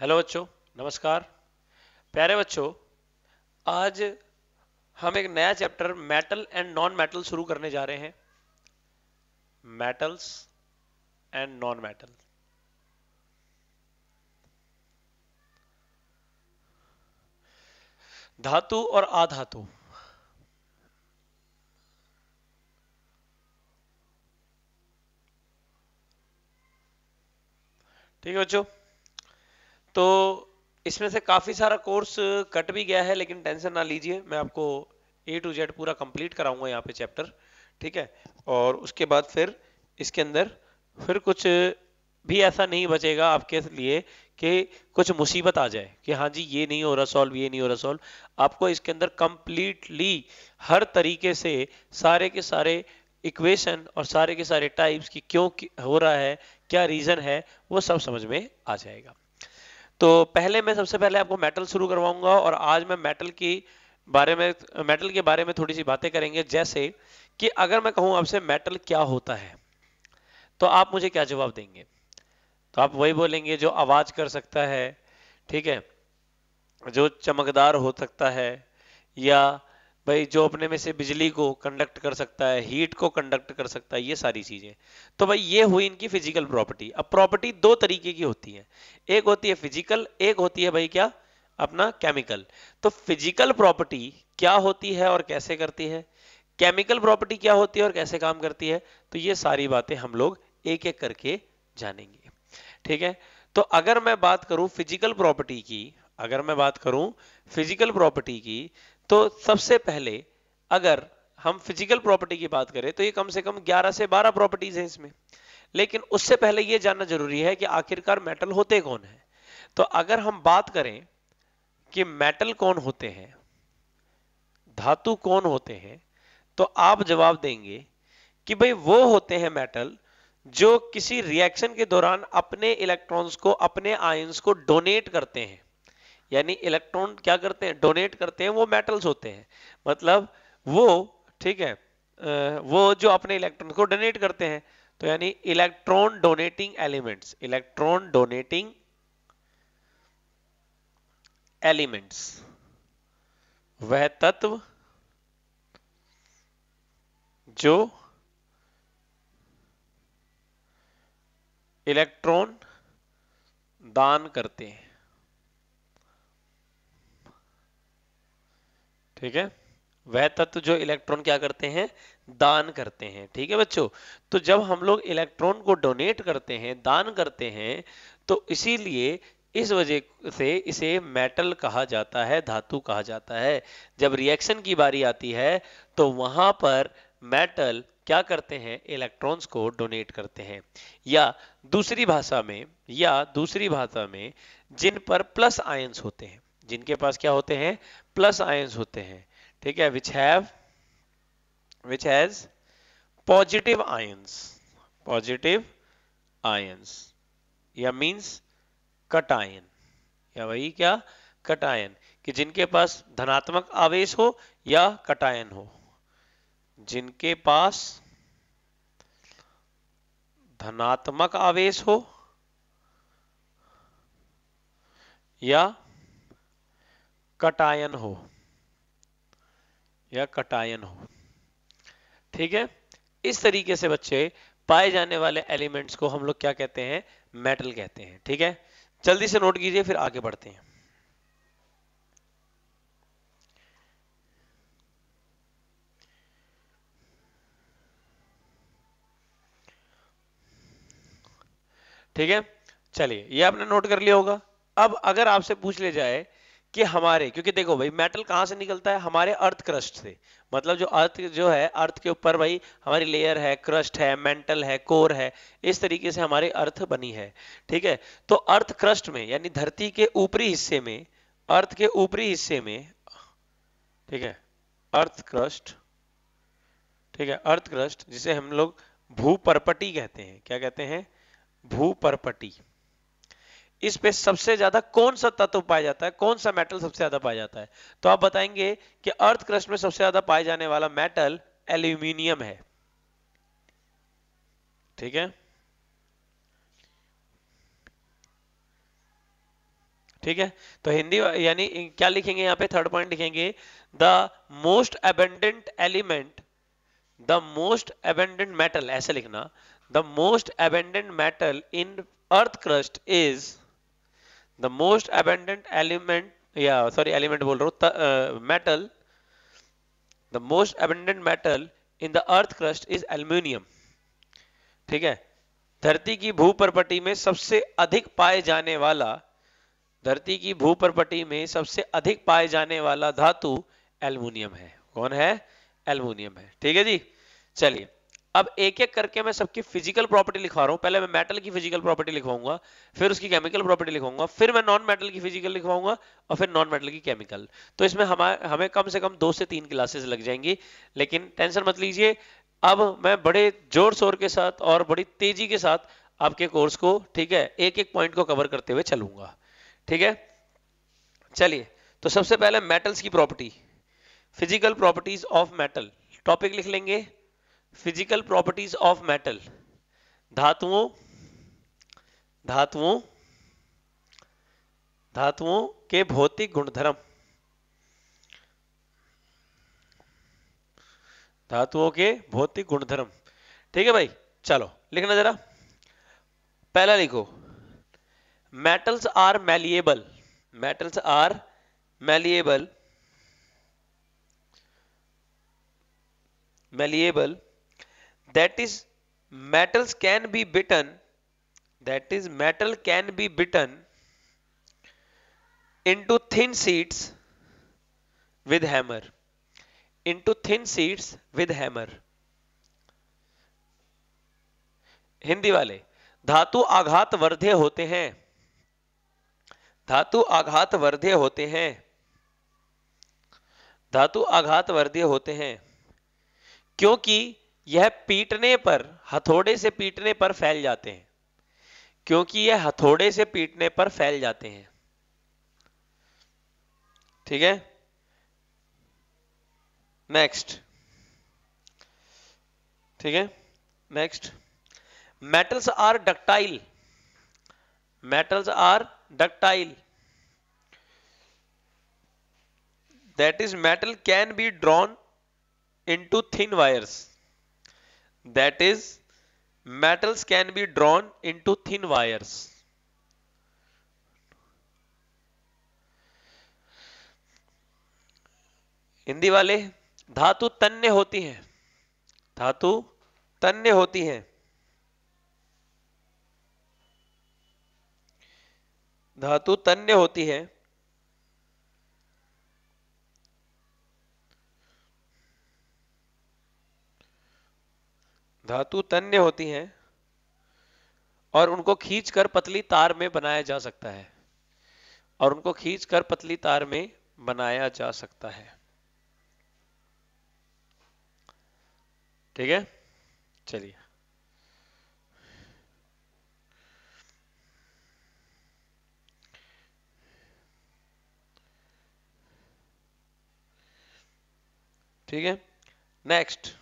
hello बच्चों नमस्कार प्यारे बच्चों आज हम एक नया chapter metal and non metal शुरू करने जा रहे हैं मेटल्स एंड नॉन मेटल धातु और आधातु ठीक है बच्चों तो इसमें से काफ़ी सारा कोर्स कट भी गया है लेकिन टेंशन ना लीजिए मैं आपको ए टू जेड पूरा कंप्लीट कराऊंगा यहाँ पे चैप्टर ठीक है और उसके बाद फिर इसके अंदर फिर कुछ भी ऐसा नहीं बचेगा आपके लिए कि कुछ मुसीबत आ जाए कि हाँ जी ये नहीं हो रहा सॉल्व ये नहीं हो रहा सॉल्व आपको इसके अंदर कंप्लीटली हर तरीके से सारे के सारे इक्वेशन और सारे के सारे टाइप्स की क्यों हो रहा है क्या रीज़न है वो सब समझ में आ जाएगा तो पहले मैं सबसे पहले आपको मेटल शुरू करवाऊंगा और आज मैं मेटल की बारे में मेटल के बारे में थोड़ी सी बातें करेंगे जैसे कि अगर मैं कहूं आपसे मेटल क्या होता है तो आप मुझे क्या जवाब देंगे तो आप वही बोलेंगे जो आवाज कर सकता है ठीक है जो चमकदार हो सकता है या भाई जो अपने में से बिजली को कंडक्ट कर सकता है हीट को कंडक्ट कर सकता है ये सारी चीजें तो भाई ये हुई इनकी फिजिकल प्रॉपर्टी अब प्रॉपर्टी दो तरीके की होती है एक होती है फिजिकल एक होती है भाई क्या अपना केमिकल तो फिजिकल प्रॉपर्टी क्या होती है और कैसे करती है केमिकल प्रॉपर्टी क्या होती है और कैसे काम करती है तो ये सारी बातें हम लोग एक एक करके जानेंगे ठीक है तो अगर मैं बात करूं फिजिकल प्रॉपर्टी की अगर मैं बात करूं फिजिकल प्रॉपर्टी की तो सबसे पहले अगर हम फिजिकल प्रॉपर्टी की बात करें तो ये कम से कम 11 से 12 प्रॉपर्टीज हैं इसमें लेकिन उससे पहले ये जानना जरूरी है कि आखिरकार मेटल होते कौन है तो अगर हम बात करें कि मेटल कौन होते हैं धातु कौन होते हैं तो आप जवाब देंगे कि भाई वो होते हैं मेटल जो किसी रिएक्शन के दौरान अपने इलेक्ट्रॉन्स को अपने आयंस को डोनेट करते हैं यानी इलेक्ट्रॉन क्या करते हैं डोनेट करते हैं वो मेटल्स होते हैं मतलब वो ठीक है वो जो अपने इलेक्ट्रॉन को डोनेट करते हैं तो यानी electron donating elements electron donating elements वह तत्व जो इलेक्ट्रॉन दान करते हैं ठीक है वह तत्व जो इलेक्ट्रॉन क्या करते हैं दान करते हैं ठीक है बच्चों तो जब हम लोग इलेक्ट्रॉन को डोनेट करते हैं दान करते हैं तो इसीलिए इस वजह से इसे मेटल कहा जाता है धातु कहा जाता है जब रिएक्शन की बारी आती है तो वहां पर मेटल क्या करते हैं इलेक्ट्रॉन्स को डोनेट करते हैं या दूसरी भाषा में या दूसरी भाषा में जिन पर प्लस आयंस होते हैं जिनके पास क्या होते हैं प्लस आयंस होते हैं ठीक है which have which has positive ions positive ions या मीन्स कट आयन या वही क्या कट आयन कि जिनके पास धनात्मक आवेश हो या कटायन हो जिनके पास धनात्मक आवेश हो या कटायन हो या कटायन हो ठीक है इस तरीके से बच्चे पाए जाने वाले एलिमेंट्स को हम लोग क्या कहते हैं मेटल कहते हैं ठीक है जल्दी से नोट कीजिए फिर आगे बढ़ते हैं ठीक है चलिए ये आपने नोट कर लिया होगा अब अगर आपसे पूछ ले जाए कि हमारे क्योंकि देखो भाई मेटल कहां से निकलता है हमारे अर्थ क्रस्ट से मतलब जो अर्थ जो है अर्थ के ऊपर भाई हमारी लेयर है क्रस्ट है मेंटल है कोर है इस तरीके से हमारी अर्थ बनी है ठीक है तो अर्थ क्रस्ट में यानी धरती के ऊपरी हिस्से में अर्थ के ऊपरी हिस्से में ठीक है अर्थ क्रस्ट ठीक है अर्थ क्रस्ट जिसे हम लोग भूपरपटी कहते हैं क्या कहते हैं भूपरपटी इस पे सबसे ज्यादा कौन सा तत्व पाया जाता है कौन सा मेटल सबसे ज्यादा पाया जाता है तो आप बताएंगे कि अर्थ क्रस्ट में सबसे ज्यादा पाए जाने वाला मेटल एल्यूमिनियम है ठीक है ठीक है तो हिंदी यानी क्या लिखेंगे यहां पे थर्ड पॉइंट लिखेंगे the most abundant element the most abundant metal ऐसे लिखना the most abundant metal in earth crust is the most abundant element या सॉरी एलिमेंट बोल रहा हूं metal the most abundant metal in the earth crust is aluminium ठीक है धरती की भूपरपटी में सबसे अधिक पाए जाने वाला धरती की भूपरपटी में सबसे अधिक पाए जाने वाला धातु एल्यूमिनियम है कौन है एल्यूमिनियम है ठीक है जी चलिए अब एक एक करके मैं सबकी फिजिकल प्रॉपर्टी लिखवा रहा हूँ पहले मैं मेटल की फिजिकल प्रॉपर्टी लिखवाऊंगा फिर उसकी केमिकल प्रॉपर्टी लिखवाऊंगा फिर मैं नॉन मेटल की फिजिकल लिखवाऊंगा और फिर नॉन मेटल की केमिकल तो इसमें हमारे हमें कम से कम दो से तीन क्लासेस लग जाएंगी लेकिन टेंशन मत लीजिए अब मैं बड़े जोर शोर के साथ और बड़ी तेजी के साथ आपके कोर्स को ठीक है एक एक पॉइंट को कवर करते हुए चलूंगा ठीक है चलिए तो सबसे पहले मेटल्स की property physical properties of metal topic लिख लेंगे फिजिकल प्रॉपर्टीज ऑफ मेटल धातुओं धातुओं धातुओं के भौतिक गुणधर्म धातुओं के भौतिक गुणधर्म ठीक है भाई चलो लिखना जरा पहला लिखो metals are malleable metals are malleable malleable that is metals can be bitten that is metal can be bitten into thin sheets with hammer into thin sheets with hammer Hindi वाले धातु आघात वर्धे होते हैं धातु आघात वर्धे होते हैं धातु आघात वर्धे होते हैं क्योंकि यह पीटने पर हथौड़े से पीटने पर फैल जाते हैं क्योंकि यह हथौड़े से पीटने पर फैल जाते हैं ठीक है नेक्स्ट ठीक है next metals are ductile metals are ductile that is metal can be drawn into thin wires that is metals can be drawn into thin wires Hindi वाले धातु तन्य होती है धातु तन्य होती है धातु तन्य होती है धातु तन्य होती हैं और उनको खींचकर पतली तार में बनाया जा सकता है और उनको खींचकर पतली तार में बनाया जा सकता है ठीक है चलिए ठीक है नेक्स्ट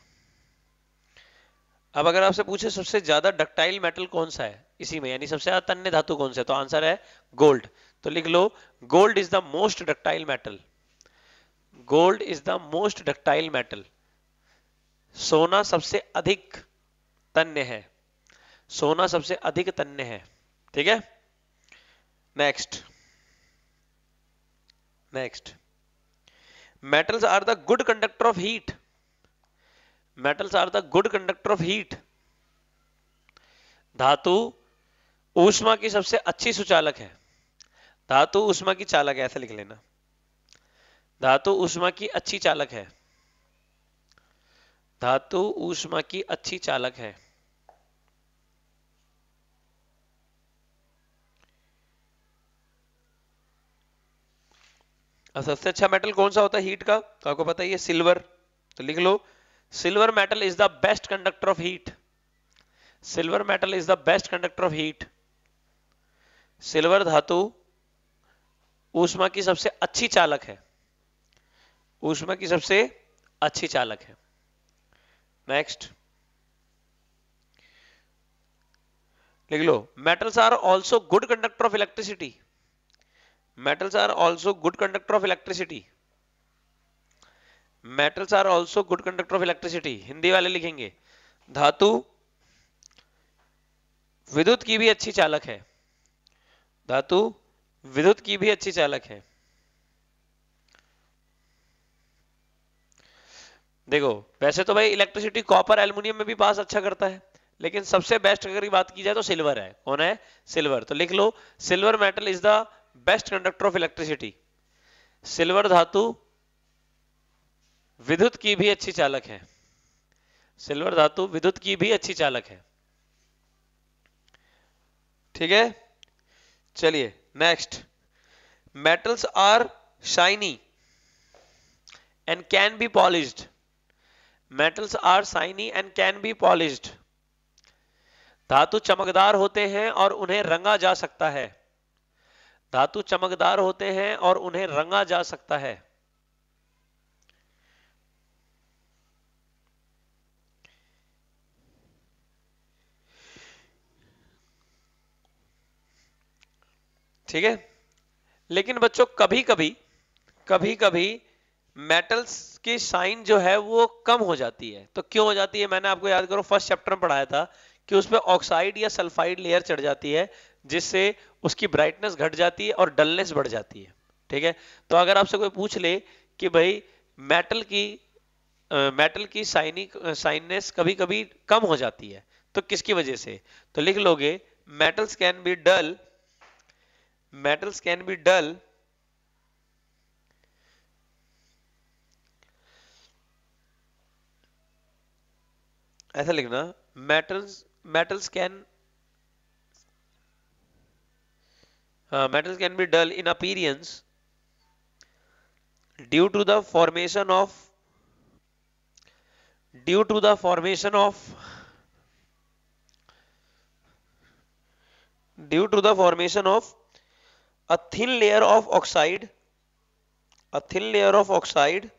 अब अगर आपसे पूछे सबसे ज्यादा डक्टाइल मेटल कौन सा है इसी में यानी सबसे ज्यादा तन्य धातु कौन सा है तो आंसर है गोल्ड तो लिख लो gold is the most ductile metal gold is the most ductile metal सोना सबसे अधिक तन्य है सोना सबसे अधिक तन्य है ठीक है next next metals are the good conductor of heat metals are the good conductor of heat धातु ऊष्मा की सबसे अच्छी सुचालक है धातु ऊष्मा की चालक है ऐसा लिख लेना धातु ऊष्मा की अच्छी चालक है धातु ऊष्मा की अच्छी चालक है सबसे अच्छा मेटल कौन सा होता है हीट का तो आपको पता ही है सिल्वर तो लिख लो silver metal is the best conductor of heat silver metal is the best conductor of heat silver धातु ऊष्मा की सबसे अच्छी चालक है ऊष्मा की सबसे अच्छी चालक है नेक्स्ट लिख लो metals are also good conductor of electricity metals are also good conductor of electricity metals are also good conductor of electricity Hindi वाले लिखेंगे धातु विद्युत की भी अच्छी चालक है धातु विद्युत की भी अच्छी चालक है देखो वैसे तो भाई इलेक्ट्रिसिटी कॉपर एल्यूमिनियम में भी पास अच्छा करता है लेकिन सबसे बेस्ट अगर बात की जाए तो सिल्वर है कौन है सिल्वर तो लिख लो silver metal is the best conductor of electricity silver धातु विद्युत की भी अच्छी चालक है सिल्वर धातु विद्युत की भी अच्छी चालक है ठीक है चलिए next metals are shiny and can be polish metals are shiny and can be polish धातु चमकदार होते हैं और उन्हें रंगा जा सकता है धातु चमकदार होते हैं और उन्हें रंगा जा सकता है ठीक है लेकिन बच्चों कभी कभी कभी कभी मेटल्स की साइन जो है वो कम हो जाती है तो क्यों हो जाती है मैंने आपको याद करो फर्स्ट चैप्टर में पढ़ाया था कि पर ऑक्साइड या सल्फाइड लेयर चढ़ जाती है जिससे उसकी ब्राइटनेस घट जाती है और डलनेस बढ़ जाती है ठीक है तो अगर आपसे कोई पूछ ले कि भाई मेटल की मेटल की साइनी साइननेस कभी कभी कम हो जाती है तो किसकी वजह से तो लिख लोगे metals can be dull metals can be dull ऐसा लिखना metals metals can uh, metals can be dull in appearance due to the formation of due to the formation of due to the formation of a thin layer of oxide a thin layer of oxide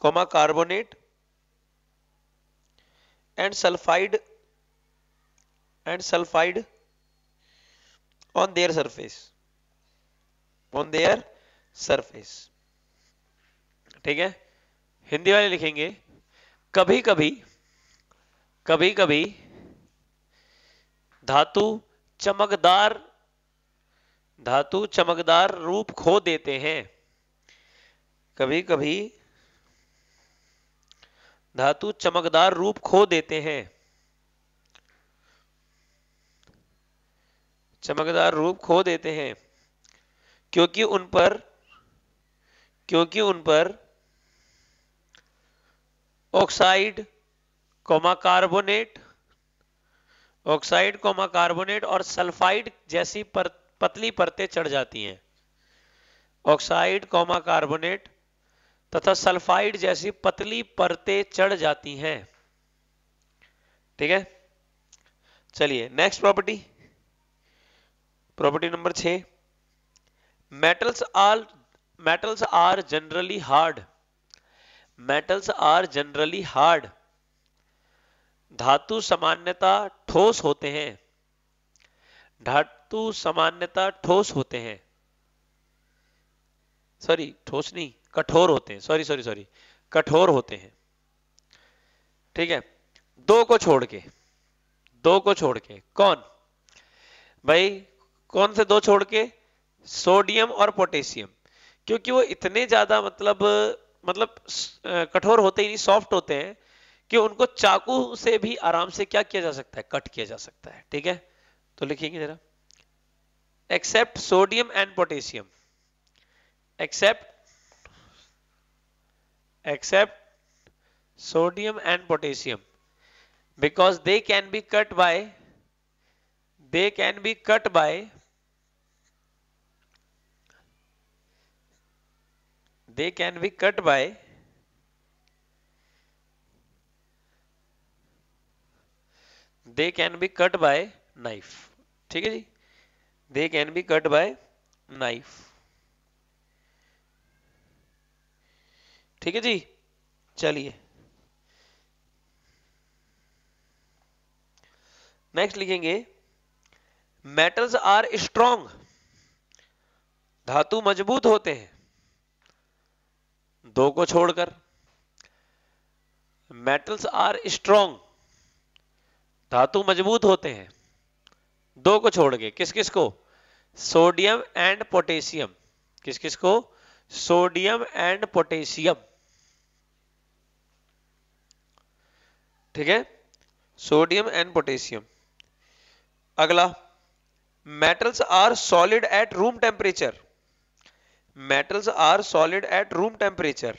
comma carbonate and sulfide and sulfide on their surface on their surface ठीक है हिंदी वाले लिखेंगे कभी कभी कभी कभी धातु चमकदार धातु चमकदार रूप खो देते हैं कभी कभी धातु चमकदार रूप खो देते हैं चमकदार रूप खो देते हैं क्योंकि उन पर क्योंकि उन पर oxide comma carbonate oxide comma carbonate और सल्फाइड जैसी परत पतली परतें चढ़ जाती हैं ऑक्साइड कॉमा कार्बोनेट तथा सल्फाइड जैसी पतली परतें चढ़ जाती हैं ठीक है चलिए नेक्स्ट प्रॉपर्टी प्रॉपर्टी नंबर छ metals are metals are generally hard metals are generally hard धातु सामान्यता ठोस होते हैं धातु सामान्यता ठोस होते हैं सॉरी ठोस नहीं कठोर होते हैं सॉरी सॉरी सॉरी कठोर होते हैं ठीक है दो को छोड़ के दो को छोड़ के कौन भाई कौन से दो छोड़ के सोडियम और पोटेशियम क्योंकि वो इतने ज्यादा मतलब मतलब कठोर होते ही नहीं सॉफ्ट होते हैं कि उनको चाकू से भी आराम से क्या किया जा सकता है कट किया जा सकता है ठीक है तो लिखेंगे जरा except sodium and potassium except except sodium and potassium because they can be cut by they can be cut by they can be cut by they can be cut by knife ठीक है जी they can be cut by knife ठीक है जी चलिए next लिखेंगे metals are strong धातु मजबूत होते हैं दो को छोड़कर मेटल्स आर स्ट्रॉन्ग धातु मजबूत होते हैं दो को छोड़ के किस किस को सोडियम एंड पोटेशियम किस किस को सोडियम एंड पोटेशियम ठीक है सोडियम एंड पोटेशियम अगला metals are solid at room temperature metals are solid at room temperature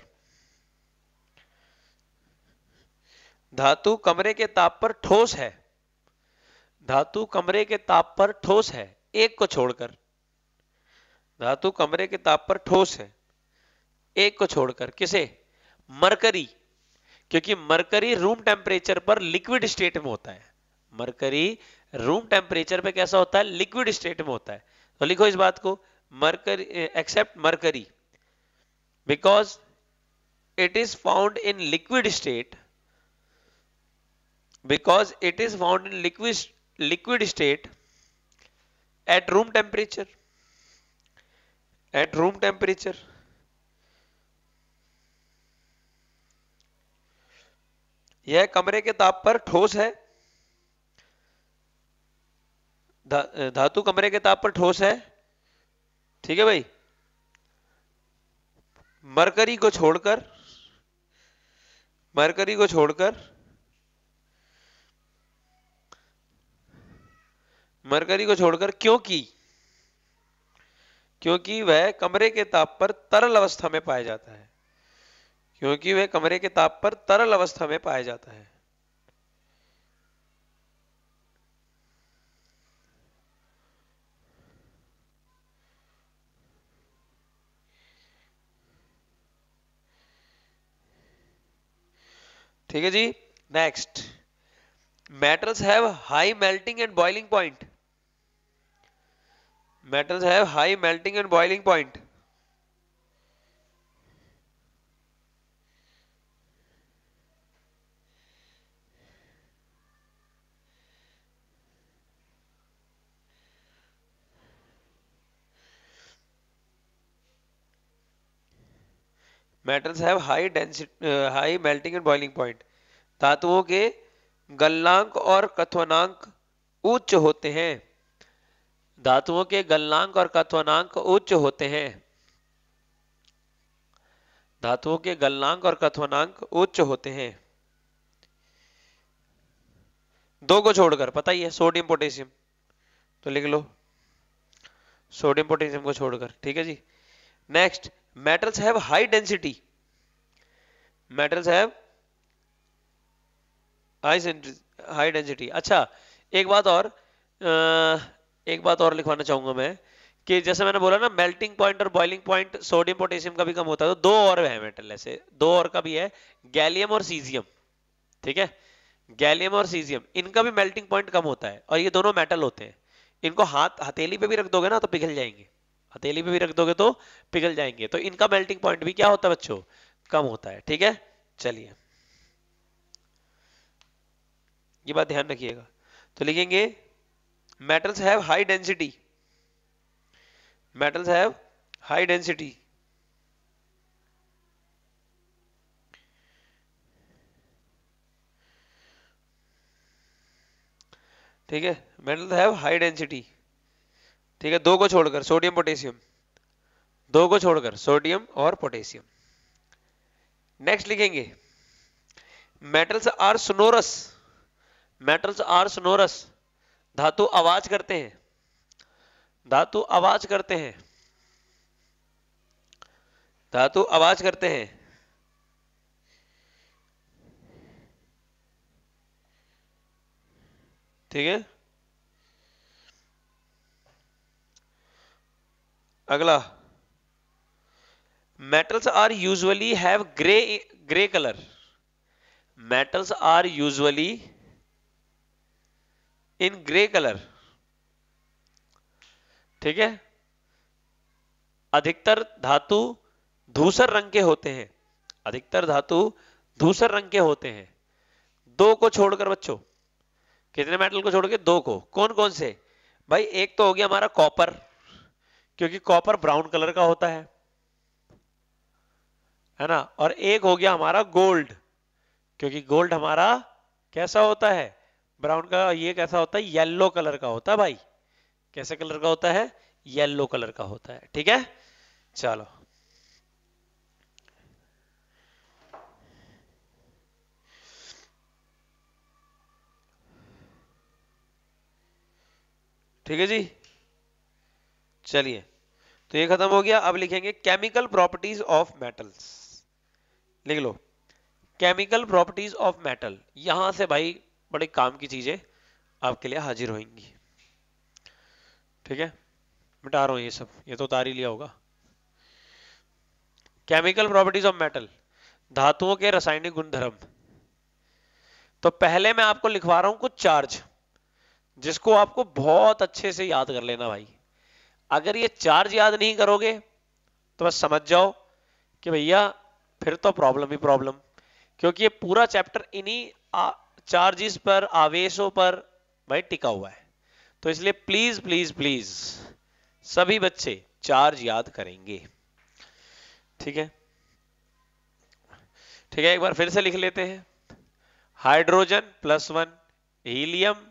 धातु कमरे के ताप पर ठोस है धातु कमरे के ताप पर ठोस है एक को छोड़कर धातु कमरे के ताप पर ठोस है एक को छोड़कर किसे मरकरी क्योंकि मरकरी रूम टेम्परेचर पर लिक्विड स्टेट में होता है मरकरी रूम टेम्परेचर पे कैसा होता है लिक्विड स्टेट में होता है तो लिखो इस बात को mercury except mercury because it is found in liquid state because it is found in liquid liquid state at room temperature at room temperature यह कमरे के ताप पर ठोस है धा, धातु कमरे के ताप पर ठोस है ठीक है भाई मरकरी को छोड़कर मरकरी को छोड़कर मरकरी को छोड़कर क्यों की क्योंकि वह कमरे के ताप पर तरल अवस्था में पाया जाता है क्योंकि वह कमरे के ताप पर तरल अवस्था में पाया जाता है ठीक है जी next metals have high melting and boiling point metals have high melting and boiling point metals have high density high melting and boiling point धातुओं के गलनांक और कथोनांक उच्च होते हैं धातुओं के गलनांक और कथ्वनांक उच्च होते हैं धातुओं के गलनांक और कथ्वनांक उच्च होते हैं दो को छोड़कर पता ही है सोडियम पोटेशियम तो लिख लो सोडियम पोटेशियम को छोड़कर ठीक है जी next metals have high density metals have high high density अच्छा एक बात और आ, एक बात और लिखवाना चाहूंगा मैं कि जैसे मैंने बोला ना मेल्टिंग पॉइंट और बॉइलिंग पॉइंट सोडियम पोटेशियम का भी कम होता है तो दो और है मेटल ऐसे दो और का भी है गैलियम और सीजियम ठीक है गैलियम और सीजियम इनका भी मेल्टिंग पॉइंट कम होता है और ये दोनों मेटल होते हैं इनको हाथ हथेली पे भी रख दोगे ना तो पिघल जाएंगे हथेली पे भी रख दोगे तो पिघल जाएंगे तो इनका मेल्टिंग पॉइंट भी क्या होता है बच्चों कम होता है ठीक है चलिए ये बात ध्यान रखिएगा तो लिखेंगे metals have high density metals have high density ठीक है मेटल हैव हाई डेंसिटी ठीक है दो को छोड़कर सोडियम पोटेशियम दो को छोड़कर सोडियम और पोटेशियम नेक्स्ट लिखेंगे metals are sonorous metals are sonorous धातु आवाज करते हैं धातु आवाज करते हैं धातु आवाज करते हैं ठीक है अगला metals are usually have grey grey colour metals are usually in grey colour ठीक है अधिकतर धातु धूसर रंग के होते हैं अधिकतर धातु धूसर रंग के होते हैं दो को छोड़कर बच्चों कितने मेटल को छोड़ के दो को कौन कौन से भाई एक तो हो गया हमारा कॉपर क्योंकि कॉपर ब्राउन कलर का होता है है ना और एक हो गया हमारा गोल्ड क्योंकि गोल्ड हमारा कैसा होता है ब्राउन का ये कैसा होता है येलो कलर का होता है भाई कैसे कलर का होता है येलो कलर का होता है ठीक है चलो ठीक है जी चलिए तो ये खत्म हो गया अब लिखेंगे केमिकल प्रॉपर्टीज ऑफ मेटल्स लिख लो केमिकल प्रॉपर्टीज ऑफ मेटल यहां से भाई बड़े काम की चीज़ें आपके लिए हाजिर होंगी ठीक है मिटा रहा हूं ये सब ये तो उतार ही लिया होगा केमिकल प्रॉपर्टीज ऑफ मेटल धातुओं के रासायनिक गुणधर्म तो पहले मैं आपको लिखवा रहा हूं कुछ चार्ज जिसको आपको बहुत अच्छे से याद कर लेना भाई अगर ये चार्ज याद नहीं करोगे तो बस समझ जाओ कि भैया फिर तो प्रॉब्लम ही प्रॉब्लम क्योंकि ये पूरा चैप्टर इन्हीं चार्जेस पर आवेशों पर भाई टिका हुआ है तो इसलिए प्लीज प्लीज प्लीज सभी बच्चे चार्ज याद करेंगे ठीक है ठीक है एक बार फिर से लिख लेते हैं हाइड्रोजन प्लस वन हीलियम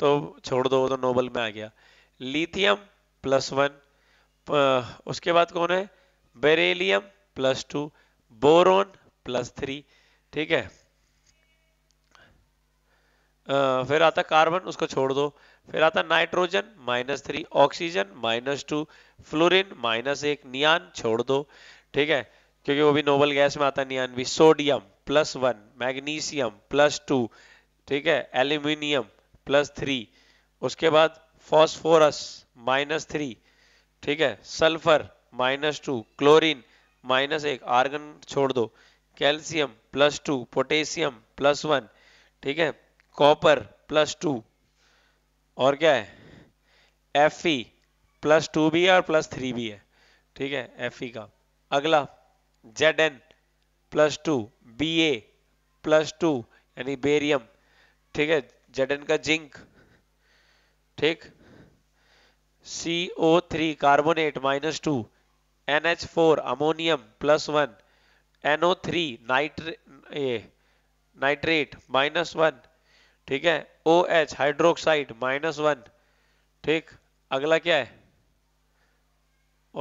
तो छोड़ दो तो नोबल में आ गया लिथियम प्लस वन उसके बाद कौन है beryllium plus two boron plus three ठीक है फिर आता कार्बन उसको छोड़ दो फिर आता nitrogen minus three oxygen minus two fluorine minus एक नियान छोड़ दो ठीक है क्योंकि वो भी नोबल गैस में आता है नियान भी sodium plus one magnesium plus two ठीक है एल्यूमिनियम प्लस थ्री उसके बाद फॉस्फोरस माइनस थ्री ठीक है sulphur minus two chlorine minus एक आर्गन छोड़ दो calcium plus two potassium plus one ठीक है कॉपर प्लस टू और क्या है एफ ई प्लस टू भी है और प्लस थ्री भी है ठीक है एफ ई का अगला Z N plus two B A plus two यानी बेरियम ठीक है जेड एन का जिंक ठीक C O three carbonate minus two N H four ammonium plus one NO three nitrate nitrate minus one ठीक है O H hydroxide minus one ठीक अगला क्या है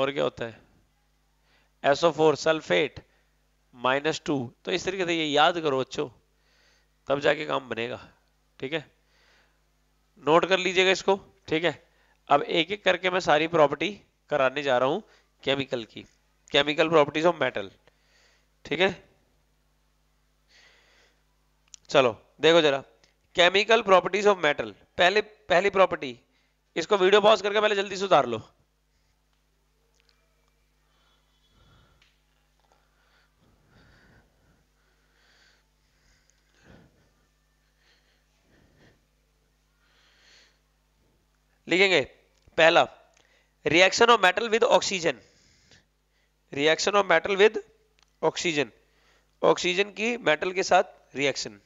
और क्या होता है SO four sulphate minus two तो इस तरीके से ये याद करो बच्चों तब जाके काम बनेगा ठीक है नोट कर लीजिएगा इसको ठीक है अब एक एक करके मैं सारी प्रॉपर्टी कराने जा रहा हूं केमिकल की केमिकल प्रॉपर्टीज ऑफ मेटल ठीक है चलो देखो जरा केमिकल प्रॉपर्टीज ऑफ मेटल पहले पहली प्रॉपर्टी इसको वीडियो पॉज करके पहले जल्दी सुधार लो लिखेंगे पहला reaction of metal with oxygen reaction of metal with oxygen oxygen की मेटल के साथ रिएक्शन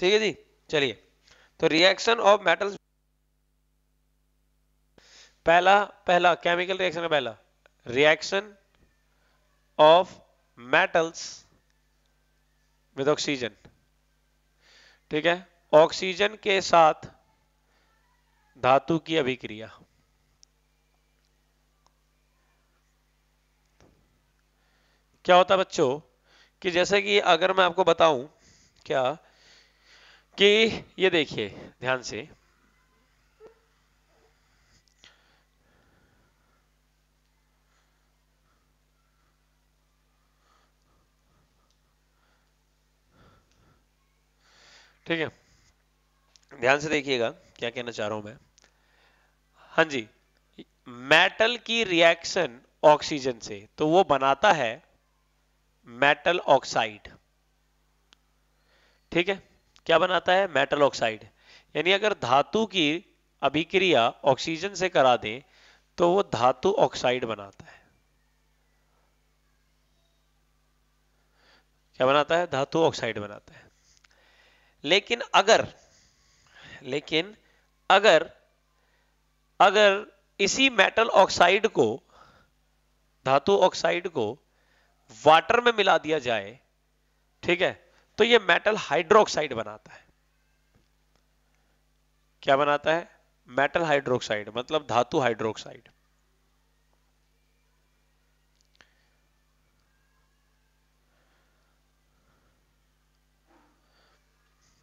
ठीक है जी चलिए तो रिएक्शन ऑफ मेटल्स पहला पहला केमिकल रिएक्शन का पहला reaction of metals with oxygen ठीक है ऑक्सीजन के साथ धातु की अभिक्रिया क्या होता है बच्चों कि जैसे कि अगर मैं आपको बताऊं क्या कि ये देखिए ध्यान से ठीक है ध्यान से देखिएगा क्या कहना चाह रहा हूं मैं हां जी मेटल की रिएक्शन ऑक्सीजन से तो वो बनाता है मेटल ऑक्साइड ठीक है क्या बनाता है मेटल ऑक्साइड यानी अगर धातु की अभिक्रिया ऑक्सीजन से करा दें तो वो धातु ऑक्साइड बनाता है क्या बनाता है धातु ऑक्साइड बनाता है लेकिन अगर लेकिन अगर अगर इसी मेटल ऑक्साइड को धातु ऑक्साइड को वाटर में मिला दिया जाए ठीक है तो ये मेटल हाइड्रोक्साइड बनाता है क्या बनाता है मेटल हाइड्रोक्साइड मतलब धातु हाइड्रोक्साइड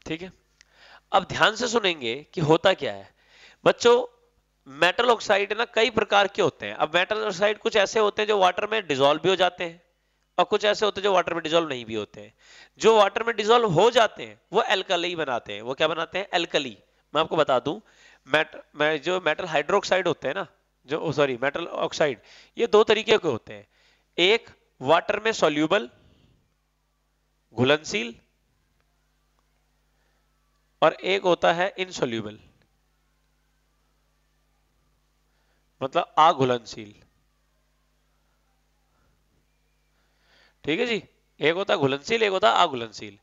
ठीक है अब ध्यान से सुनेंगे कि होता क्या है बच्चों मेटल ऑक्साइड ना कई प्रकार के होते हैं अब मेटल ऑक्साइड कुछ ऐसे होते हैं जो वाटर में डिजोल्व भी हो जाते हैं और कुछ ऐसे होते हैं जो वाटर में डिजोल्व नहीं भी होते हैं जो वाटर में डिजोल्व हो जाते हैं वो एल्कली बनाते हैं वो क्या बनाते हैं एल्कली मैं आपको बता दूं मैट जो मेटल हाइड्रोक्साइड होते हैं ना जो सॉरी मेटल ऑक्साइड ये दो तरीके के होते हैं एक वाटर में सोल्यूबल घुलनशील और एक होता है इनसोल्यूबल मतलब अघुलनशील ठीक है जी एक होता घुलनशील एक होता अघुलनशील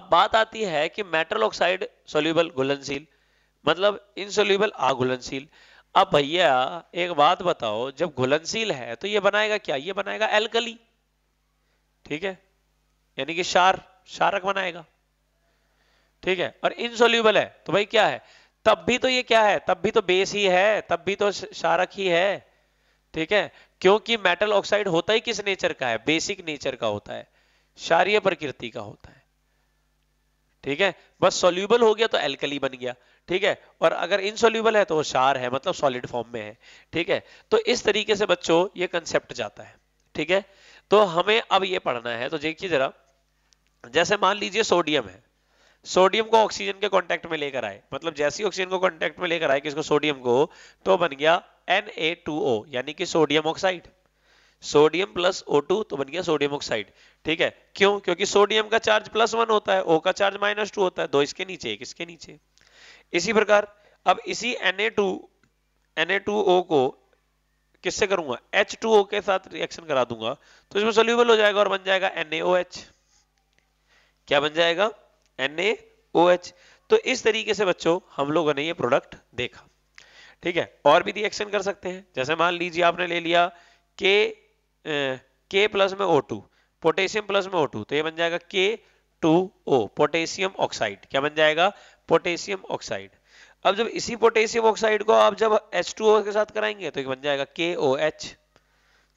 अब बात आती है कि मेटल ऑक्साइड सोल्यूबल घुलनशील मतलब इनसोल्यूबल अघुलनशील अब भैया एक बात बताओ जब घुलनशील है तो ये बनाएगा क्या ये बनाएगा एल्कली ठीक है यानी कि शार शारक बनाएगा ठीक है और इनसोल्यूबल है तो भाई क्या है तब भी तो ये क्या है तब भी तो बेस ही है तब भी तो शारक ही है ठीक है क्योंकि मेटल ऑक्साइड होता ही किस नेचर का है बेसिक नेचर का होता है क्षारीय प्रकृति का होता है ठीक है बस सोल्यूबल हो गया तो एल्कली बन गया ठीक है और अगर इनसोल्यूबल है तो वो शार है मतलब सॉलिड फॉर्म में है ठीक है तो इस तरीके से बच्चों ये कंसेप्ट जाता है ठीक है तो हमें अब ये पढ़ना है तो देखिए जरा जैसे मान लीजिए सोडियम है सोडियम को ऑक्सीजन के कांटेक्ट में लेकर आए मतलब जैसे ही ऑक्सीजन को कांटेक्ट में लेकर आए किसको सोडियम को तो बन गया Na2O यानी कि sodium oxide sodium plus O2 तो बन गया सोडियम ऑक्साइड ठीक है क्यों क्योंकि सोडियम का चार्ज प्लस वन होता है ओ का चार्ज माइनस टू होता है दो इसके नीचे एक इसके नीचे इसी प्रकार अब इसी Na2 Na2O को किससे करूंगा एच के साथ रिएक्शन करा दूंगा तो इसमें सोल्यूबल हो जाएगा और बन जाएगा NaOH क्या बन जाएगा NaOH तो इस तरीके से बच्चों हम लोगों ने ये प्रोडक्ट देखा ठीक है और भी रिएक्शन कर सकते हैं जैसे मान लीजिए आपने ले लिया के के प्लस में ओ टू पोटेशियम प्लस में ओ टू तो ये बन जाएगा के टू ओ पोटेशियम ऑक्साइड क्या बन जाएगा पोटेशियम ऑक्साइड अब जब इसी पोटेशियम ऑक्साइड को आप जब H2O के साथ कराएंगे तो ये बन जाएगा KOH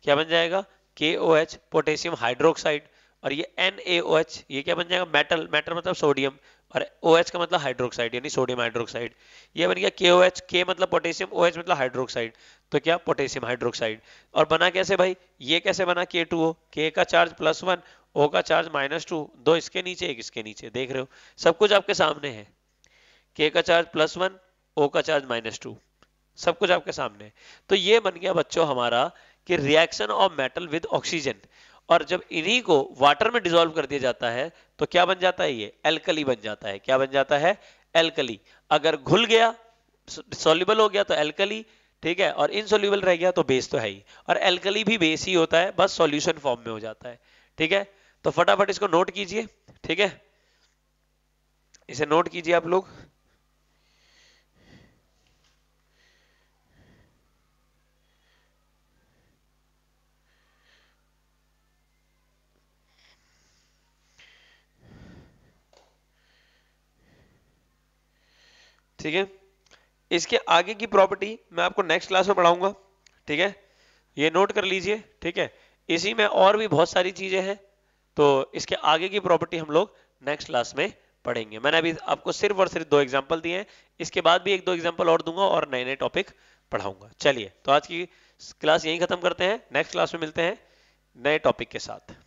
क्या बन जाएगा KOH पोटेशियम हाइड्रोक्साइड और ये एन ये क्या बन जाएगा मेटल मेटल मतलब सोडियम और ओ OH का मतलब हाइड्रोक्साइड यानी सोडियम हाइड्रोक्साइड ये बन गया के ओ एच के मतलब पोटेशियम ओ OH मतलब हाइड्रोक्साइड तो क्या पोटेशियम हाइड्रोक्साइड और बना कैसे भाई ये कैसे बना के टू के का चार्ज प्लस वन ओ का चार्ज माइनस टू दो इसके नीचे एक इसके नीचे देख रहे हो सब कुछ आपके सामने है के का चार्ज प्लस वन ओ का चार्ज माइनस टू सब कुछ आपके सामने है तो ये बन गया बच्चों हमारा कि reaction of metal with oxygen और जब इन्हीं को वाटर में डिजोल्व कर दिया जाता है तो क्या बन जाता है ये एल्कली बन जाता है क्या बन जाता है एल्कली अगर घुल गया सोल्यूबल हो गया तो एल्कली ठीक है और इनसोल्यूबल रह गया तो बेस तो है ही और एल्कली भी बेस ही होता है बस सोल्यूशन फॉर्म में हो जाता है ठीक है तो फटाफट इसको नोट कीजिए ठीक है इसे नोट कीजिए आप लोग ठीक है इसके आगे की प्रॉपर्टी मैं आपको नेक्स्ट क्लास में पढ़ाऊंगा ठीक है ये नोट कर लीजिए ठीक है इसी में और भी बहुत सारी चीजें हैं तो इसके आगे की प्रॉपर्टी हम लोग नेक्स्ट क्लास में पढ़ेंगे मैंने अभी आपको सिर्फ और सिर्फ दो एग्जाम्पल दिए हैं इसके बाद भी एक दो एग्जाम्पल और दूंगा और नए नए टॉपिक पढ़ाऊंगा चलिए तो आज की क्लास यही खत्म करते हैं नेक्स्ट क्लास में मिलते हैं नए टॉपिक के साथ